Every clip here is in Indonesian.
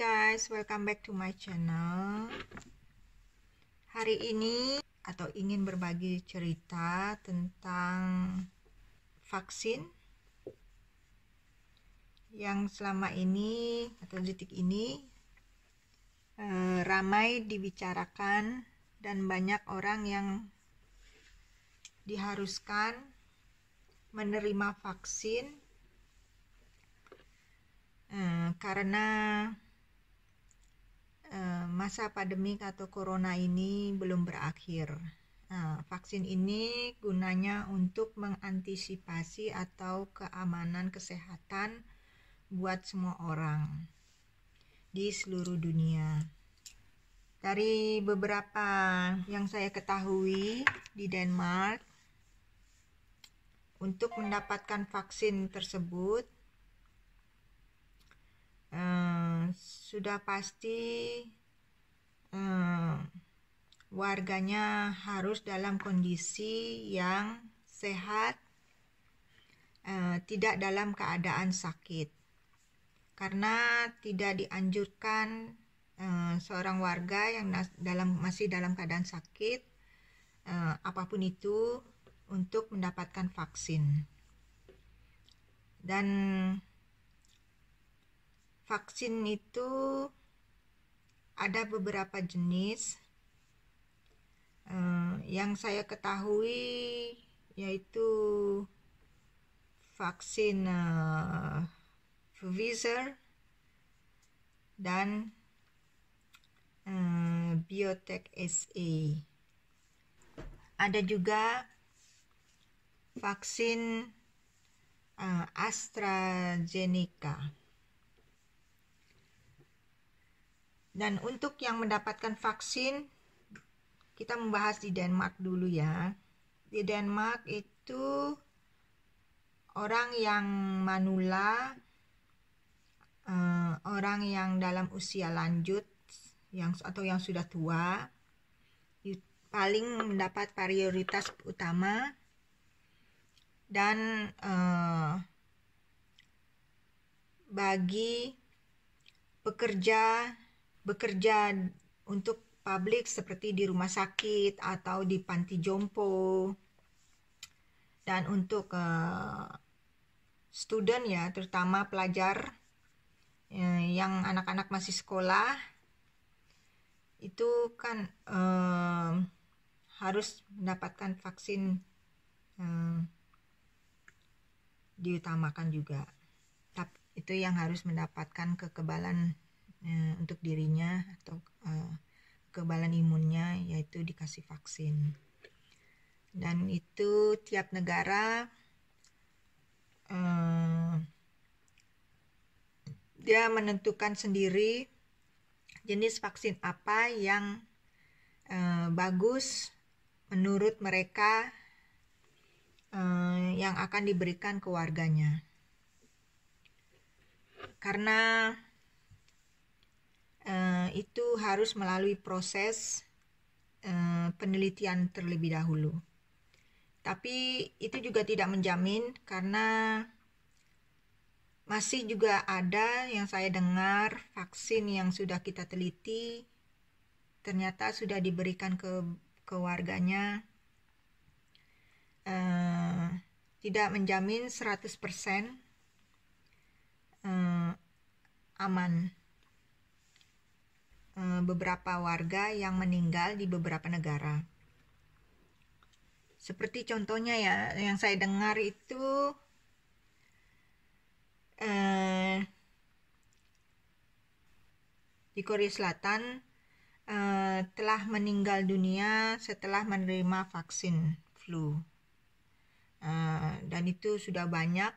guys, welcome back to my channel Hari ini atau ingin berbagi cerita tentang vaksin Yang selama ini atau detik ini eh, ramai dibicarakan dan banyak orang yang diharuskan menerima vaksin Hmm, karena Eh, masa pandemi atau corona ini belum berakhir. Eh, vaksin ini gunanya untuk mengantisipasi atau keamanan kesehatan buat semua orang di seluruh dunia. Dari beberapa yang saya ketahui di Denmark, untuk mendapatkan vaksin tersebut, eh, sudah pasti eh, warganya harus dalam kondisi yang sehat, eh, tidak dalam keadaan sakit, karena tidak dianjurkan uh, seorang warga yang dalam masih dalam keadaan sakit, uh, apapun itu, untuk mendapatkan vaksin dan vaksin itu ada beberapa jenis eh, yang saya ketahui yaitu vaksin eh, Pfizer dan eh, Biotech SA. Ada juga vaksin AstraZeneca. Dan untuk yang mendapatkan vaksin, kita membahas di Denmark dulu ya. Di Denmark itu orang yang manula, eh, orang yang dalam usia lanjut, yang atau yang sudah tua, paling mendapat prioritas utama dan eh, bagi pekerja bekerja untuk publik seperti di rumah sakit atau di panti jompo dan untuk uh, student ya terutama pelajar uh, yang anak-anak masih sekolah itu kan uh, harus mendapatkan vaksin uh, diutamakan juga tapi itu yang harus mendapatkan kekebalan uh, untuk dirinya atau uh, eh, kebalan imunnya yaitu dikasih vaksin. Dan itu tiap negara uh, dia menentukan sendiri jenis vaksin apa yang uh, bagus menurut mereka eh, yang akan diberikan ke warganya. Karena Eh, itu harus melalui proses uh, penelitian terlebih dahulu. Tapi itu juga tidak menjamin karena masih juga ada yang saya dengar vaksin yang sudah kita teliti ternyata sudah diberikan ke keluarganya uh, eh, tidak menjamin 100% uh, aman. Eh, beberapa warga yang meninggal di beberapa negara. Seperti contohnya ya, yang saya dengar itu eh, di Korea Selatan eh, telah meninggal dunia setelah menerima vaksin flu. Eh, dan itu sudah banyak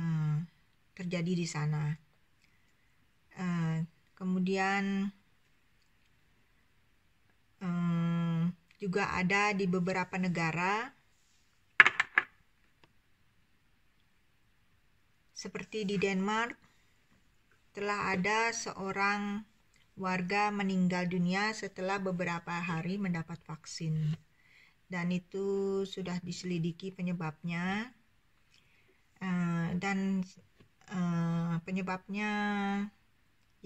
eh, terjadi di sana. Eh, kemudian hmm, juga ada di beberapa negara seperti di Denmark telah ada seorang warga meninggal dunia setelah beberapa hari mendapat vaksin dan itu sudah diselidiki penyebabnya uh, dan uh, penyebabnya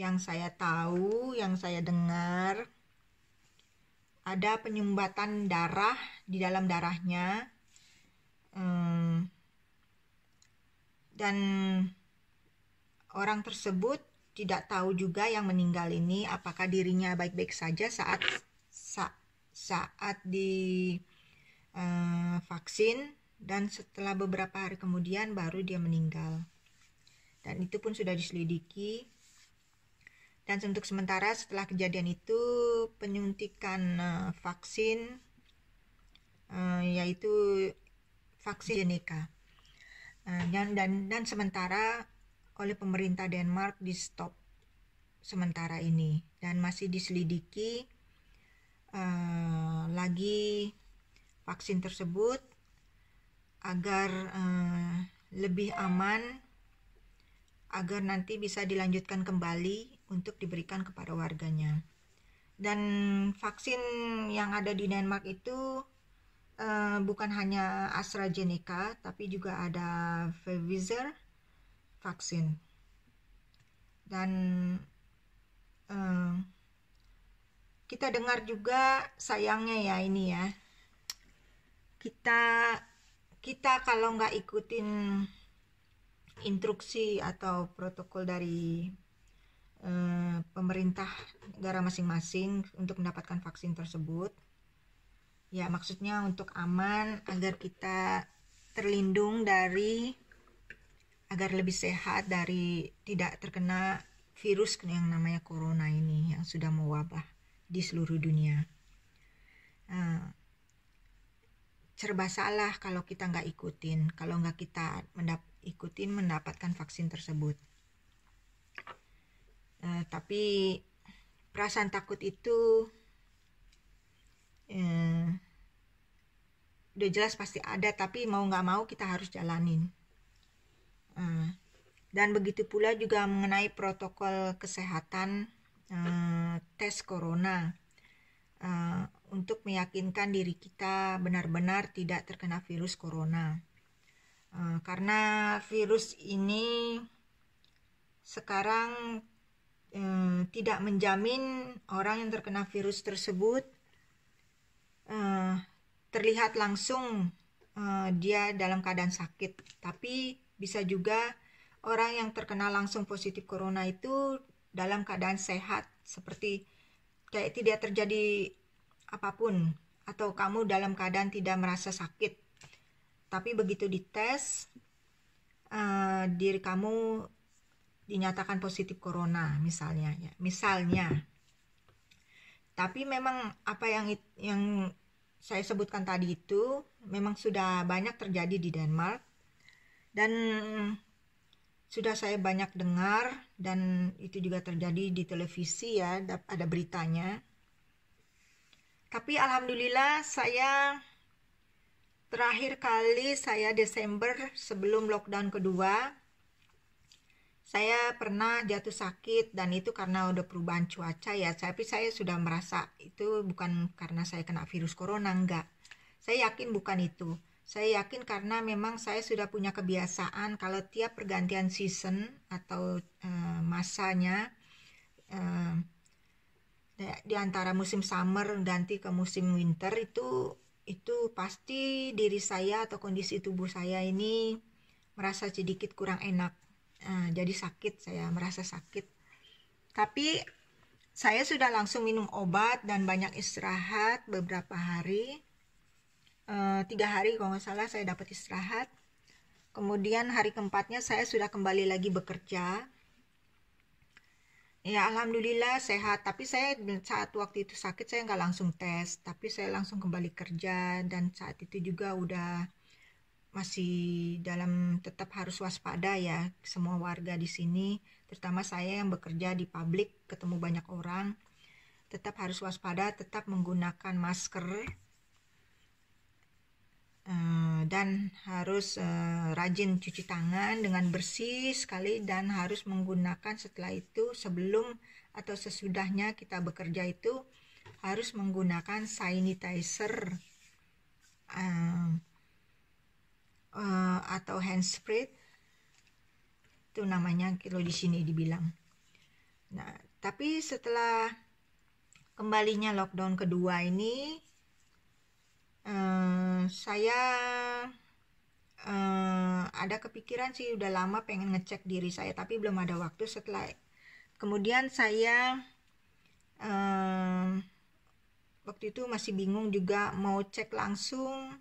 yang saya tahu, yang saya dengar, ada penyumbatan darah di dalam darahnya, eh, dan orang tersebut tidak tahu juga yang meninggal ini apakah dirinya baik-baik saja saat saat, saat di uh, vaksin dan setelah beberapa hari kemudian baru dia meninggal dan itu pun sudah diselidiki dan untuk sementara setelah kejadian itu penyuntikan uh, vaksin uh, yaitu vaksin Jenica. Uh, eh, dan, dan dan sementara oleh pemerintah Denmark di stop sementara ini dan masih diselidiki uh, lagi vaksin tersebut agar uh, lebih aman agar nanti bisa dilanjutkan kembali untuk diberikan kepada warganya. Dan vaksin yang ada di Denmark itu uh, bukan hanya AstraZeneca, tapi juga ada Pfizer vaksin. Dan uh, kita dengar juga sayangnya ya ini ya, kita kita kalau nggak ikutin instruksi atau protokol dari Eh, pemerintah negara masing-masing untuk mendapatkan vaksin tersebut. Ya, maksudnya untuk aman agar kita terlindung dari agar lebih sehat dari tidak terkena virus yang namanya corona ini yang sudah mewabah di seluruh dunia. Nah, eh, cerba salah kalau kita nggak ikutin, kalau nggak kita mendap ikutin mendapatkan vaksin tersebut. Uh, tapi perasaan takut itu uh, udah jelas pasti ada tapi mau nggak mau kita harus jalanin Uh, dan begitu pula juga mengenai protokol kesehatan uh, tes corona uh, untuk meyakinkan diri kita benar-benar tidak terkena virus corona Uh, karena virus ini sekarang Eh, tidak menjamin orang yang terkena virus tersebut eh, terlihat langsung eh, dia dalam keadaan sakit, tapi bisa juga orang yang terkena langsung positif corona itu dalam keadaan sehat seperti kayak tidak terjadi apapun atau kamu dalam keadaan tidak merasa sakit tapi begitu dites uh, diri kamu dinyatakan positif corona misalnya ya. Misalnya. Tapi memang apa yang yang saya sebutkan tadi itu memang sudah banyak terjadi di Denmark dan sudah saya banyak dengar dan itu juga terjadi di televisi ya ada beritanya tapi alhamdulillah saya terakhir kali saya Desember sebelum lockdown kedua saya pernah jatuh sakit dan itu karena udah perubahan cuaca ya tapi saya sudah merasa itu bukan karena saya kena virus corona enggak saya yakin bukan itu saya yakin karena memang saya sudah punya kebiasaan kalau tiap pergantian season atau uh, masanya uh, di antara musim summer ganti ke musim winter itu itu pasti diri saya atau kondisi tubuh saya ini merasa sedikit kurang enak Ah, jadi sakit saya merasa sakit tapi saya sudah langsung minum obat dan banyak istirahat beberapa hari e, tiga hari kalau nggak salah saya dapat istirahat kemudian hari keempatnya saya sudah kembali lagi bekerja ya alhamdulillah sehat tapi saya saat waktu itu sakit saya nggak langsung tes tapi saya langsung kembali kerja dan saat itu juga udah masih dalam tetap harus waspada ya semua warga di sini, terutama saya yang bekerja di publik, ketemu banyak orang, tetap harus waspada, tetap menggunakan masker eh, dan harus eh, rajin cuci tangan dengan bersih sekali dan harus menggunakan setelah itu sebelum atau sesudahnya kita bekerja itu harus menggunakan sanitizer eh, uh, atau handsprit itu namanya kalau di sini dibilang. Nah, tapi setelah kembalinya lockdown kedua ini uh, saya uh, ada kepikiran sih udah lama pengen ngecek diri saya tapi belum ada waktu setelah kemudian saya uh, waktu itu masih bingung juga mau cek langsung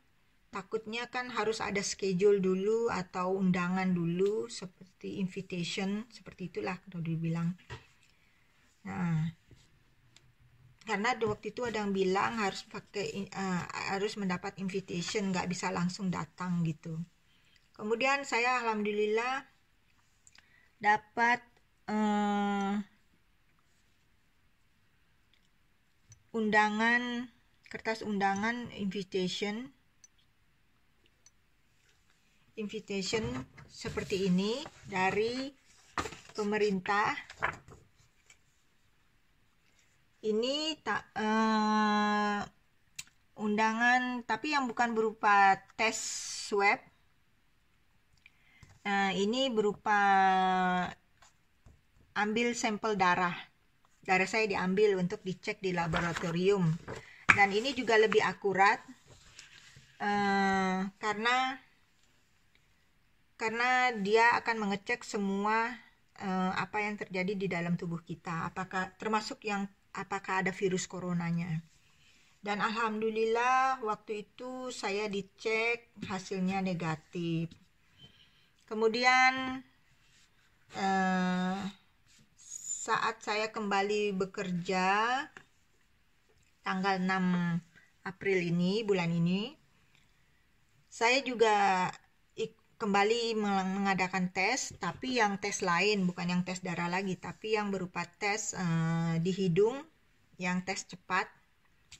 takutnya kan harus ada schedule dulu atau undangan dulu seperti invitation seperti itulah kalau dibilang nah karena waktu itu ada yang bilang harus pakai uh, harus mendapat invitation nggak bisa langsung datang gitu kemudian saya alhamdulillah dapat uh, undangan kertas undangan invitation invitation seperti ini dari pemerintah ini tak uh, eh, undangan tapi yang bukan berupa tes swab nah ini berupa ambil sampel darah darah saya diambil untuk dicek di laboratorium dan ini juga lebih akurat uh, karena karena dia akan mengecek semua eh, apa yang terjadi di dalam tubuh kita, apakah termasuk yang apakah ada virus coronanya. Dan alhamdulillah waktu itu saya dicek hasilnya negatif. Kemudian eh, saat saya kembali bekerja tanggal 6 April ini bulan ini saya juga kembali mengadakan tes, tapi yang tes lain, bukan yang tes darah lagi, tapi yang berupa tes uh, di hidung, yang tes cepat,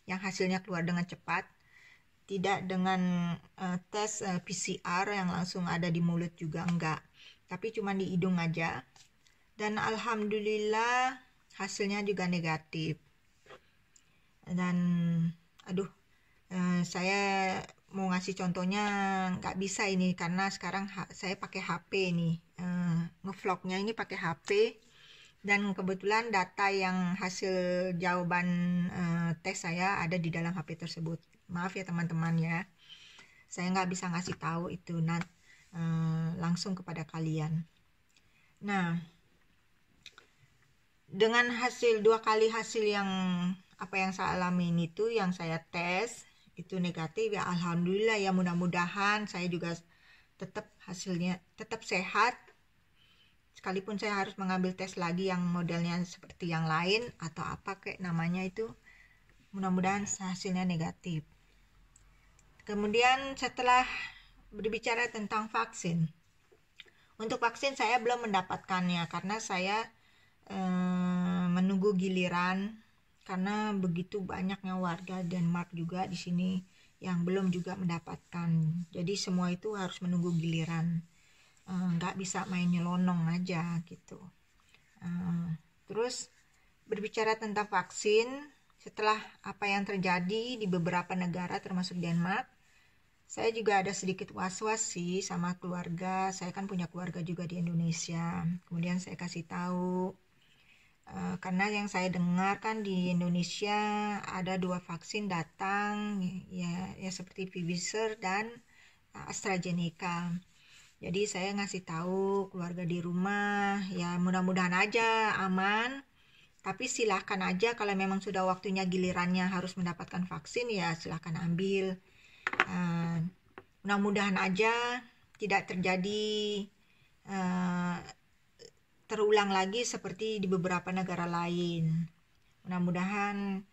yang hasilnya keluar dengan cepat, tidak dengan uh, tes uh, eh, PCR yang langsung ada di mulut juga enggak, tapi cuma di hidung aja. Dan alhamdulillah hasilnya juga negatif. Dan aduh, saya mau ngasih contohnya nggak bisa ini karena sekarang saya pakai HP nih uh, ngevlognya ini pakai HP dan kebetulan data yang hasil jawaban uh, tes saya ada di dalam HP tersebut maaf ya teman-teman ya saya nggak bisa ngasih tahu itu nah, uh, langsung kepada kalian nah dengan hasil dua kali hasil yang apa yang saya alami ini tuh yang saya tes itu negatif ya alhamdulillah ya mudah-mudahan saya juga tetap hasilnya tetap sehat sekalipun saya harus mengambil tes lagi yang modelnya seperti yang lain atau apa kayak namanya itu mudah-mudahan iya. hasilnya negatif kemudian setelah berbicara tentang vaksin untuk vaksin saya belum mendapatkannya karena saya eh, menunggu giliran karena begitu banyaknya warga Denmark juga di sini yang belum juga mendapatkan. Jadi semua itu harus menunggu giliran. Eh, nggak uh, bisa main nyelonong aja gitu. Uh, terus berbicara tentang vaksin, setelah apa yang terjadi di beberapa negara termasuk Denmark, saya juga ada sedikit was-was sih sama keluarga. Saya kan punya keluarga juga di Indonesia. Kemudian saya kasih tahu Eh, karena yang saya dengar kan di Indonesia ada dua vaksin datang ya ya seperti Pfizer dan eh, AstraZeneca. Jadi saya ngasih tahu keluarga di rumah ya mudah-mudahan aja aman. Tapi silahkan aja kalau memang sudah waktunya gilirannya harus mendapatkan vaksin ya silahkan ambil. Uh, mudah-mudahan aja tidak terjadi uh, terulang lagi seperti di beberapa negara lain. Mudah-mudahan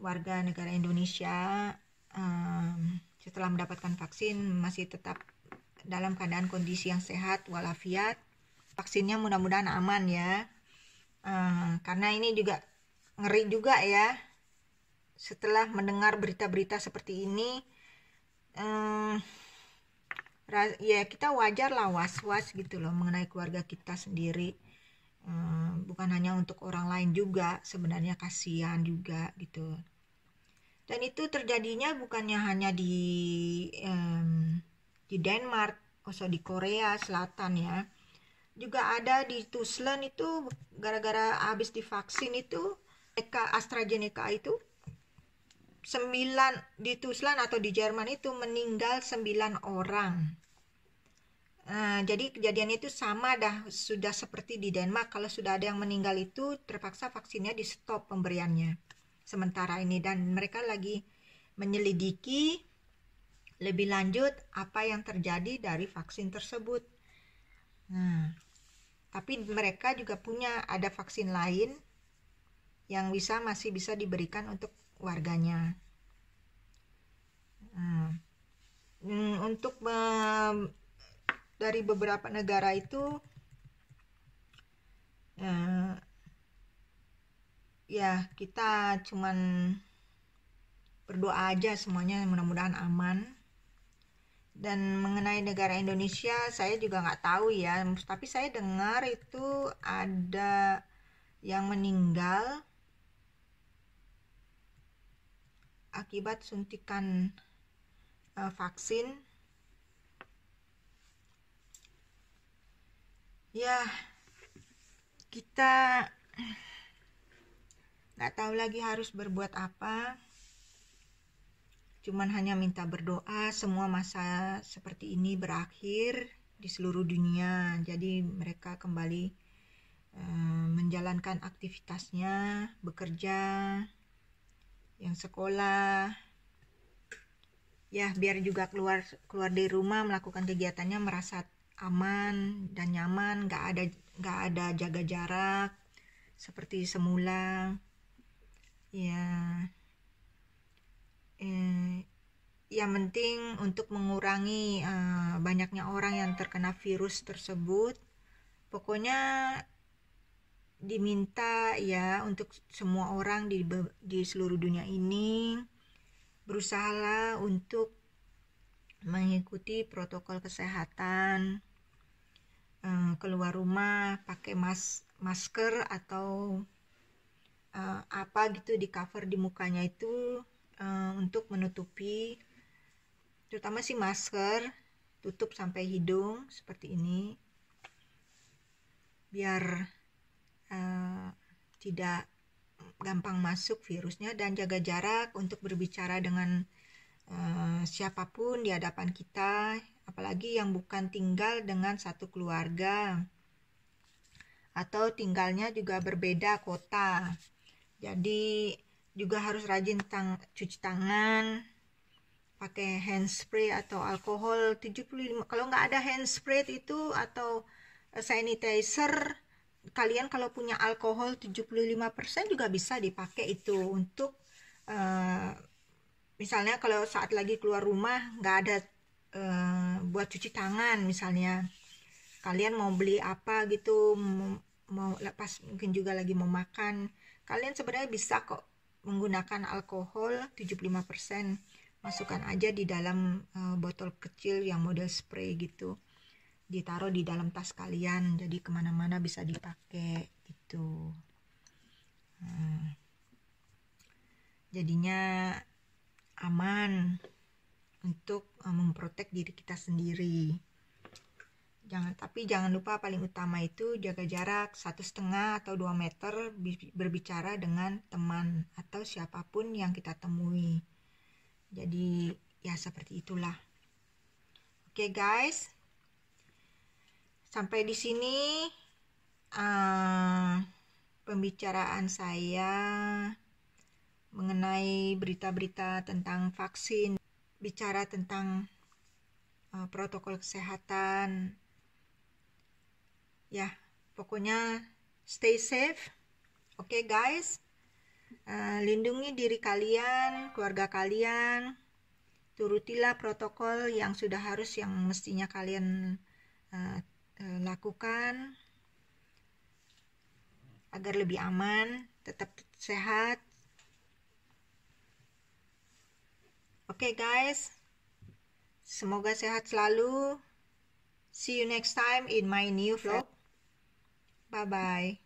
warga negara Indonesia um, setelah mendapatkan vaksin masih tetap dalam keadaan kondisi yang sehat walafiat. Vaksinnya mudah-mudahan aman ya. Um, karena ini juga ngeri juga ya. Setelah mendengar berita-berita seperti ini, um, ya kita wajar lah was-was gitu loh mengenai keluarga kita sendiri bukan hanya untuk orang lain juga sebenarnya kasihan juga gitu dan itu terjadinya bukannya hanya di um, di Denmark atau di Korea Selatan ya juga ada di Tuslen itu gara-gara habis divaksin itu AstraZeneca itu 9 di Tuslan atau di Jerman itu meninggal 9 orang Eh, jadi kejadian itu sama dah sudah seperti di Denmark kalau sudah ada yang meninggal itu terpaksa vaksinnya di stop pemberiannya sementara ini dan mereka lagi menyelidiki lebih lanjut apa yang terjadi dari vaksin tersebut. Nah, tapi mereka juga punya ada vaksin lain yang bisa masih bisa diberikan untuk warganya. Hmm, untuk dari beberapa negara itu uh, ya kita cuman berdoa aja semuanya mudah-mudahan aman dan mengenai negara Indonesia saya juga nggak tahu ya tapi saya dengar itu ada yang meninggal akibat suntikan eh, vaksin ya kita nggak tahu lagi harus berbuat apa cuman hanya minta berdoa semua masa seperti ini berakhir di seluruh dunia jadi mereka kembali eh, menjalankan aktivitasnya bekerja yang sekolah ya biar juga keluar keluar dari rumah melakukan kegiatannya merasa aman dan nyaman nggak ada nggak ada jaga jarak seperti semula ya eh, yang penting untuk mengurangi eh, banyaknya orang yang terkena virus tersebut pokoknya diminta ya untuk semua orang di di seluruh dunia ini berusahalah untuk mengikuti protokol kesehatan uh, keluar rumah pakai mas masker atau uh, apa gitu di cover di mukanya itu uh, untuk menutupi terutama si masker tutup sampai hidung seperti ini biar uh, tidak gampang masuk virusnya dan jaga jarak untuk berbicara dengan uh, siapapun di hadapan kita apalagi yang bukan tinggal dengan satu keluarga atau tinggalnya juga berbeda kota. Jadi juga harus rajin tang cuci tangan, pakai hand spray atau alkohol 75 kalau nggak ada hand spray itu atau eh, sanitizer kalian kalau punya alkohol 75% juga bisa dipakai itu untuk uh, misalnya kalau saat lagi keluar rumah nggak ada Eh, buat cuci tangan misalnya kalian mau beli apa gitu mau, mau lepas mungkin juga lagi mau makan kalian sebenarnya bisa kok menggunakan alkohol 75% masukkan aja di dalam eh, botol kecil yang model spray gitu ditaruh di dalam tas kalian jadi kemana-mana bisa dipakai gitu hmm. jadinya aman untuk eh, memprotek diri kita sendiri. Jangan tapi jangan lupa paling utama itu jaga jarak satu setengah atau 2 meter berbicara dengan teman atau siapapun yang kita temui. Jadi ya seperti itulah. Oke okay, guys, sampai di sini uh, pembicaraan saya mengenai berita-berita tentang vaksin bicara tentang uh, protokol kesehatan. Ya, pokoknya stay safe. Oke, okay, guys. Uh, lindungi diri kalian, keluarga kalian. Turutilah protokol yang sudah harus yang mestinya kalian uh, uh, lakukan agar lebih aman, tetap sehat Oke okay, guys, semoga sehat selalu. See you next time in my new vlog. Bye bye.